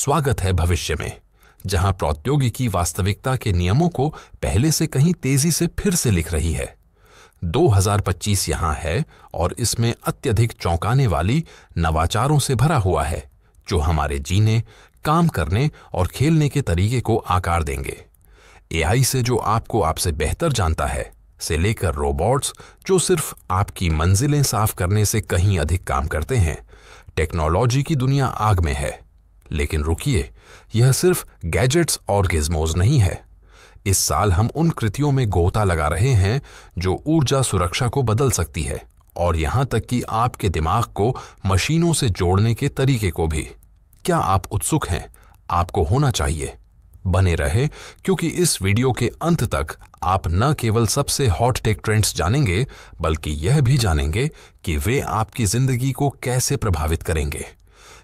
स्वागत है भविष्य में जहां प्रौद्योगिकी वास्तविकता के नियमों को पहले से कहीं तेजी से फिर से लिख रही है 2025 यहां है और इसमें अत्यधिक चौंकाने वाली नवाचारों से भरा हुआ है जो हमारे जीने काम करने और खेलने के तरीके को आकार देंगे एआई से जो आपको आपसे बेहतर जानता है से लेकर रोबोट्स जो सिर्फ आपकी मंजिलें साफ करने से कहीं अधिक काम करते हैं टेक्नोलॉजी की दुनिया आग में है लेकिन रुकिए यह सिर्फ गैजेट्स और गिजमोज नहीं है इस साल हम उन कृतियों में गोता लगा रहे हैं जो ऊर्जा सुरक्षा को बदल सकती है और यहां तक कि आपके दिमाग को मशीनों से जोड़ने के तरीके को भी क्या आप उत्सुक हैं आपको होना चाहिए बने रहे क्योंकि इस वीडियो के अंत तक आप न केवल सबसे हॉट टेक ट्रेंड्स जानेंगे बल्कि यह भी जानेंगे कि वे आपकी जिंदगी को कैसे प्रभावित करेंगे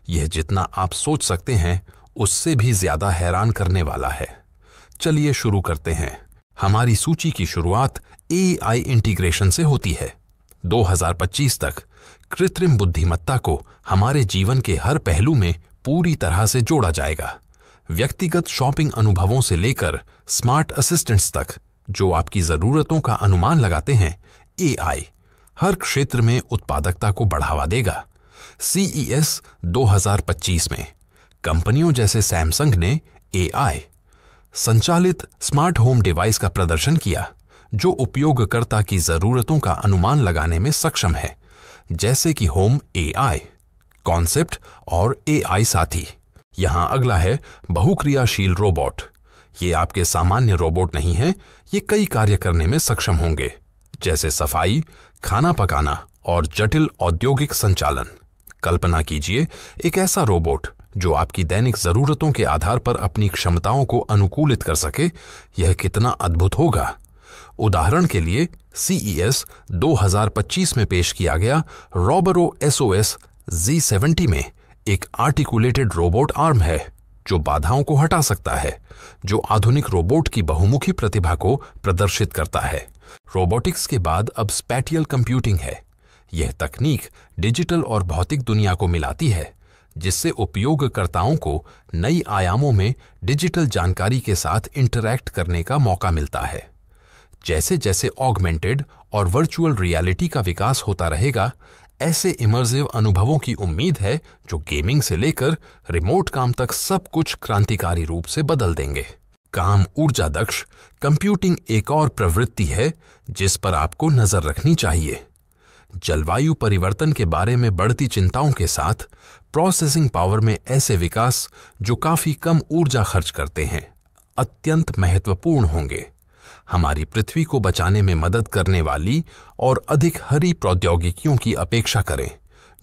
यह जितना आप सोच सकते हैं उससे भी ज्यादा हैरान करने वाला है चलिए शुरू करते हैं हमारी सूची की शुरुआत ए आई इंटीग्रेशन से होती है 2025 तक कृत्रिम बुद्धिमत्ता को हमारे जीवन के हर पहलू में पूरी तरह से जोड़ा जाएगा व्यक्तिगत शॉपिंग अनुभवों से लेकर स्मार्ट असिस्टेंट्स तक जो आपकी ज़रूरतों का अनुमान लगाते हैं ए हर क्षेत्र में उत्पादकता को बढ़ावा देगा सीईएस e 2025 में कंपनियों जैसे सैमसंग ने एआई संचालित स्मार्ट होम डिवाइस का प्रदर्शन किया जो उपयोगकर्ता की जरूरतों का अनुमान लगाने में सक्षम है जैसे कि होम एआई कॉन्सेप्ट और एआई साथी यहां अगला है बहुक्रियाशील रोबोट ये आपके सामान्य रोबोट नहीं है ये कई कार्य करने में सक्षम होंगे जैसे सफाई खाना पकाना और जटिल औद्योगिक संचालन कल्पना कीजिए एक ऐसा रोबोट जो आपकी दैनिक जरूरतों के आधार पर अपनी क्षमताओं को अनुकूलित कर सके यह कितना अद्भुत होगा उदाहरण के लिए सीईएस e 2025 में पेश किया गया रॉबरो एसओएस जी सेवेंटी में एक आर्टिकुलेटेड रोबोट आर्म है जो बाधाओं को हटा सकता है जो आधुनिक रोबोट की बहुमुखी प्रतिभा को प्रदर्शित करता है रोबोटिक्स के बाद अब स्पैटियल कंप्यूटिंग है यह तकनीक डिजिटल और भौतिक दुनिया को मिलाती है जिससे उपयोगकर्ताओं को नई आयामों में डिजिटल जानकारी के साथ इंटरैक्ट करने का मौका मिलता है जैसे जैसे ऑगमेंटेड और वर्चुअल रियलिटी का विकास होता रहेगा ऐसे इमर्सिव अनुभवों की उम्मीद है जो गेमिंग से लेकर रिमोट काम तक सब कुछ क्रांतिकारी रूप से बदल देंगे काम ऊर्जा दक्ष कंप्यूटिंग एक और प्रवृत्ति है जिस पर आपको नजर रखनी चाहिए जलवायु परिवर्तन के बारे में बढ़ती चिंताओं के साथ प्रोसेसिंग पावर में ऐसे विकास जो काफी कम ऊर्जा खर्च करते हैं अत्यंत महत्वपूर्ण होंगे हमारी पृथ्वी को बचाने में मदद करने वाली और अधिक हरी प्रौद्योगिकियों की अपेक्षा करें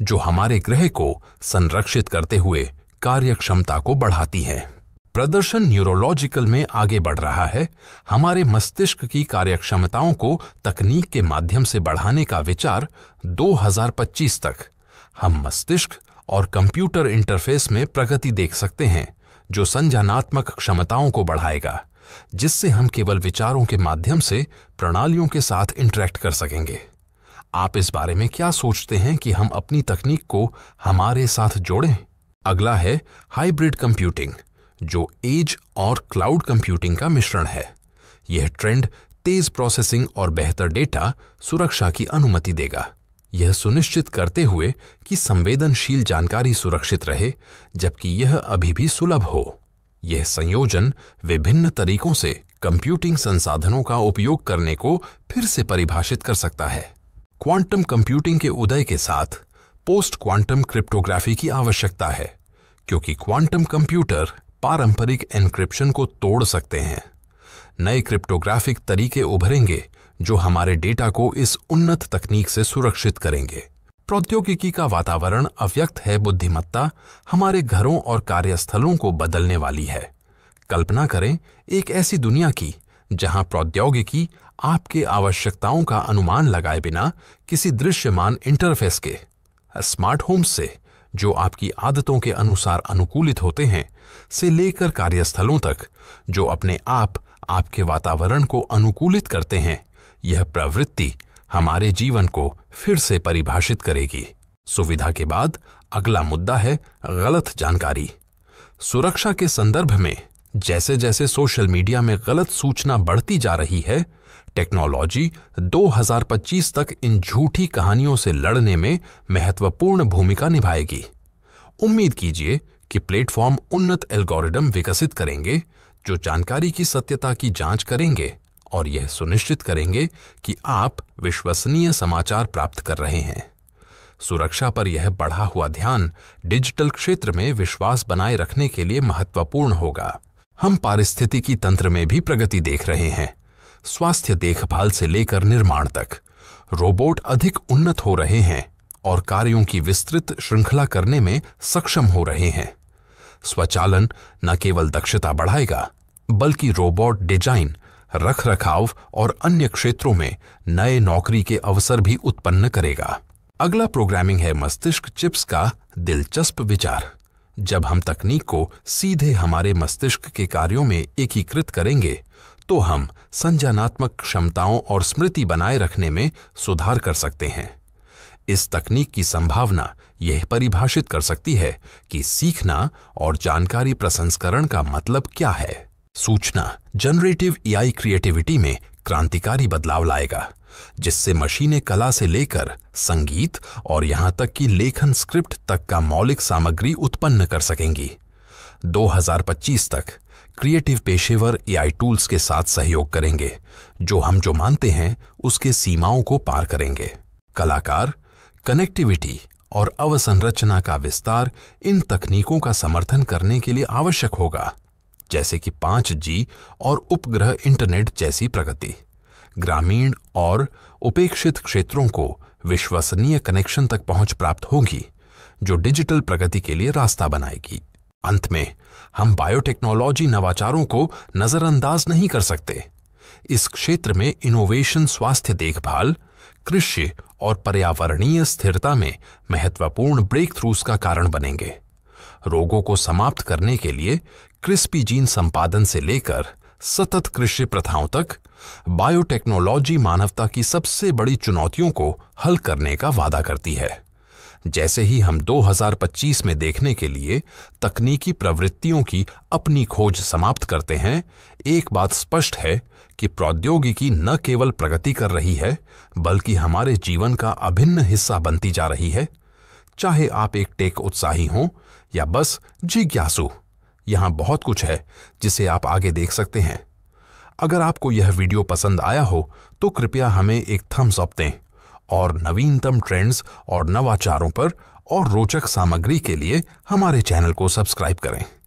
जो हमारे ग्रह को संरक्षित करते हुए कार्यक्षमता को बढ़ाती हैं प्रदर्शन न्यूरोलॉजिकल में आगे बढ़ रहा है हमारे मस्तिष्क की कार्यक्षमताओं को तकनीक के माध्यम से बढ़ाने का विचार 2025 तक हम मस्तिष्क और कंप्यूटर इंटरफेस में प्रगति देख सकते हैं जो संज्ञानात्मक क्षमताओं को बढ़ाएगा जिससे हम केवल विचारों के माध्यम से प्रणालियों के साथ इंटरेक्ट कर सकेंगे आप इस बारे में क्या सोचते हैं कि हम अपनी तकनीक को हमारे साथ जोड़ें अगला है हाइब्रिड कंप्यूटिंग जो एज और क्लाउड कंप्यूटिंग का मिश्रण है यह ट्रेंड तेज प्रोसेसिंग और बेहतर डेटा सुरक्षा की अनुमति देगा यह सुनिश्चित करते हुए कि संवेदनशील जानकारी सुरक्षित रहे जबकि यह अभी भी सुलभ हो यह संयोजन विभिन्न तरीकों से कंप्यूटिंग संसाधनों का उपयोग करने को फिर से परिभाषित कर सकता है क्वांटम कंप्यूटिंग के उदय के साथ पोस्ट क्वांटम क्रिप्टोग्राफी की आवश्यकता है क्योंकि क्वांटम कंप्यूटर पारंपरिक एनक्रिप्शन को तोड़ सकते हैं नए क्रिप्टोग्राफिक तरीके उभरेंगे जो हमारे डेटा को इस उन्नत तकनीक से सुरक्षित करेंगे प्रौद्योगिकी का वातावरण अव्यक्त है बुद्धिमत्ता हमारे घरों और कार्यस्थलों को बदलने वाली है कल्पना करें एक ऐसी दुनिया की जहां प्रौद्योगिकी आपके आवश्यकताओं का अनुमान लगाए बिना किसी दृश्यमान इंटरफेस के स्मार्ट होम से जो आपकी आदतों के अनुसार अनुकूलित होते हैं से लेकर कार्यस्थलों तक जो अपने आप आपके वातावरण को अनुकूलित करते हैं यह प्रवृत्ति हमारे जीवन को फिर से परिभाषित करेगी सुविधा के बाद अगला मुद्दा है गलत जानकारी सुरक्षा के संदर्भ में जैसे जैसे सोशल मीडिया में गलत सूचना बढ़ती जा रही है टेक्नोलॉजी 2025 तक इन झूठी कहानियों से लड़ने में महत्वपूर्ण भूमिका निभाएगी उम्मीद कीजिए कि प्लेटफॉर्म उन्नत एल्गोरिदम विकसित करेंगे जो जानकारी की सत्यता की जांच करेंगे और यह सुनिश्चित करेंगे कि आप विश्वसनीय समाचार प्राप्त कर रहे हैं सुरक्षा पर यह बढ़ा हुआ ध्यान डिजिटल क्षेत्र में विश्वास बनाए रखने के लिए महत्वपूर्ण होगा हम पारिस्थितिकी तंत्र में भी प्रगति देख रहे हैं स्वास्थ्य देखभाल से लेकर निर्माण तक रोबोट अधिक उन्नत हो रहे हैं और कार्यों की विस्तृत श्रृंखला करने में सक्षम हो रहे हैं स्वचालन न केवल दक्षता बढ़ाएगा बल्कि रोबोट डिजाइन रख रखाव और अन्य क्षेत्रों में नए नौकरी के अवसर भी उत्पन्न करेगा अगला प्रोग्रामिंग है मस्तिष्क चिप्स का दिलचस्प विचार जब हम तकनीक को सीधे हमारे मस्तिष्क के कार्यों में एकीकृत करेंगे तो हम संज्ञानात्मक क्षमताओं और स्मृति बनाए रखने में सुधार कर सकते हैं इस तकनीक की संभावना यह परिभाषित कर सकती है कि सीखना और जानकारी प्रसंस्करण का मतलब क्या है सूचना जनरेटिव ईआई क्रिएटिविटी में क्रांतिकारी बदलाव लाएगा जिससे मशीनें कला से लेकर संगीत और यहां तक कि लेखन स्क्रिप्ट तक का मौलिक सामग्री उत्पन्न कर सकेंगी 2025 तक क्रिएटिव पेशेवर एआई टूल्स के साथ सहयोग करेंगे जो हम जो मानते हैं उसके सीमाओं को पार करेंगे कलाकार कनेक्टिविटी और अवसंरचना का विस्तार इन तकनीकों का समर्थन करने के लिए आवश्यक होगा जैसे कि 5G और उपग्रह इंटरनेट जैसी प्रगति ग्रामीण और उपेक्षित क्षेत्रों को विश्वसनीय कनेक्शन तक पहुंच प्राप्त होगी जो डिजिटल प्रगति के लिए रास्ता बनाएगी अंत में हम बायोटेक्नोलॉजी नवाचारों को नजरअंदाज नहीं कर सकते इस क्षेत्र में इनोवेशन स्वास्थ्य देखभाल कृषि और पर्यावरणीय स्थिरता में महत्वपूर्ण ब्रेक थ्रूस का कारण बनेंगे रोगों को समाप्त करने के लिए क्रिस्पी जीन संपादन से लेकर सतत कृषि प्रथाओं तक बायोटेक्नोलॉजी मानवता की सबसे बड़ी चुनौतियों को हल करने का वादा करती है जैसे ही हम 2025 में देखने के लिए तकनीकी प्रवृत्तियों की अपनी खोज समाप्त करते हैं एक बात स्पष्ट है कि प्रौद्योगिकी न केवल प्रगति कर रही है बल्कि हमारे जीवन का अभिन्न हिस्सा बनती जा रही है चाहे आप एक टेक उत्साही हों या बस जिज्ञासु यहाँ बहुत कुछ है जिसे आप आगे देख सकते हैं अगर आपको यह वीडियो पसंद आया हो तो कृपया हमें एक थम्स अप दें और नवीनतम ट्रेंड्स और नवाचारों पर और रोचक सामग्री के लिए हमारे चैनल को सब्सक्राइब करें